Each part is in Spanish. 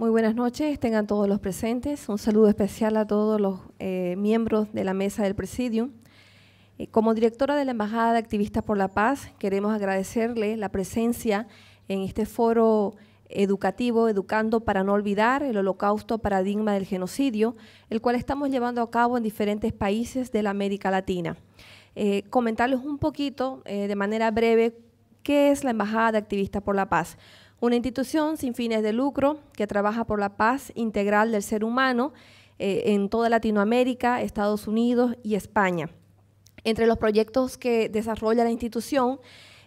Muy buenas noches, tengan todos los presentes. Un saludo especial a todos los eh, miembros de la mesa del Presidium. Eh, como directora de la Embajada de Activistas por la Paz, queremos agradecerle la presencia en este foro educativo, Educando para no olvidar el holocausto paradigma del genocidio, el cual estamos llevando a cabo en diferentes países de la América Latina. Eh, comentarles un poquito, de manera breve, qué es la Embajada de Activistas por la Paz una institución sin fines de lucro que trabaja por la paz integral del ser humano eh, en toda Latinoamérica, Estados Unidos y España. Entre los proyectos que desarrolla la institución,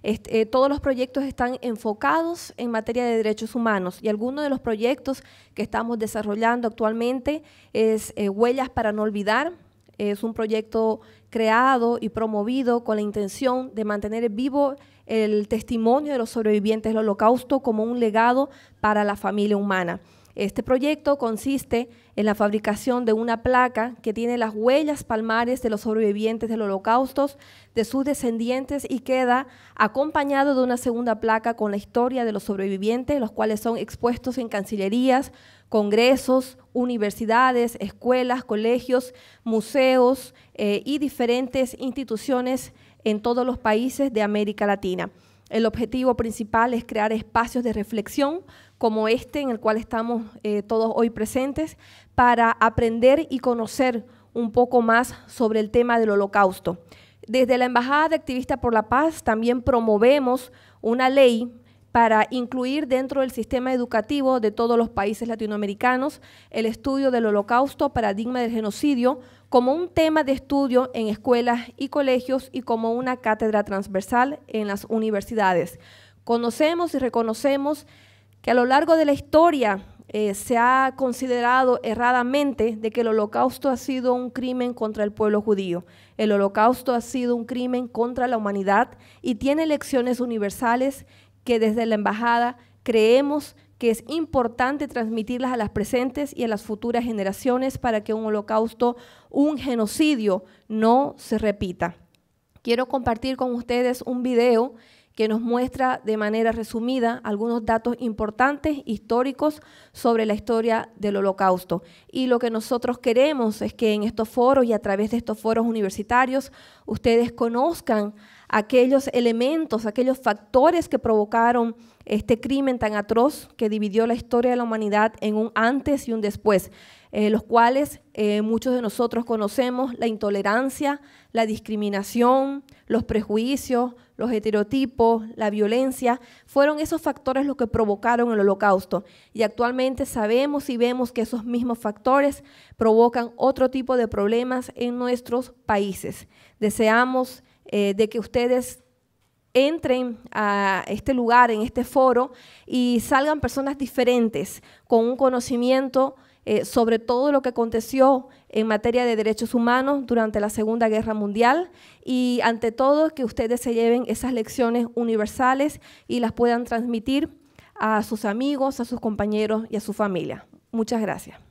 eh, todos los proyectos están enfocados en materia de derechos humanos y algunos de los proyectos que estamos desarrollando actualmente es eh, Huellas para no olvidar, es un proyecto creado y promovido con la intención de mantener vivo el testimonio de los sobrevivientes del holocausto como un legado para la familia humana. Este proyecto consiste en la fabricación de una placa que tiene las huellas palmares de los sobrevivientes del holocausto, de sus descendientes y queda acompañado de una segunda placa con la historia de los sobrevivientes, los cuales son expuestos en cancillerías, congresos, universidades, escuelas, colegios, museos eh, y diferentes instituciones en todos los países de América Latina. El objetivo principal es crear espacios de reflexión como este en el cual estamos eh, todos hoy presentes para aprender y conocer un poco más sobre el tema del holocausto. Desde la Embajada de Activistas por la Paz también promovemos una ley para incluir dentro del sistema educativo de todos los países latinoamericanos el estudio del holocausto, paradigma del genocidio, como un tema de estudio en escuelas y colegios y como una cátedra transversal en las universidades. Conocemos y reconocemos que a lo largo de la historia eh, se ha considerado erradamente de que el holocausto ha sido un crimen contra el pueblo judío. El holocausto ha sido un crimen contra la humanidad y tiene lecciones universales que desde la embajada creemos que es importante transmitirlas a las presentes y a las futuras generaciones para que un holocausto, un genocidio, no se repita. Quiero compartir con ustedes un video que nos muestra de manera resumida algunos datos importantes históricos sobre la historia del holocausto. Y lo que nosotros queremos es que en estos foros y a través de estos foros universitarios ustedes conozcan aquellos elementos, aquellos factores que provocaron este crimen tan atroz que dividió la historia de la humanidad en un antes y un después, eh, los cuales eh, muchos de nosotros conocemos, la intolerancia, la discriminación, los prejuicios, los estereotipos, la violencia, fueron esos factores los que provocaron el holocausto. Y actualmente sabemos y vemos que esos mismos factores provocan otro tipo de problemas en nuestros países. Deseamos eh, de que ustedes entren a este lugar, en este foro, y salgan personas diferentes, con un conocimiento eh, sobre todo lo que aconteció en materia de derechos humanos durante la Segunda Guerra Mundial y ante todo que ustedes se lleven esas lecciones universales y las puedan transmitir a sus amigos, a sus compañeros y a su familia. Muchas gracias.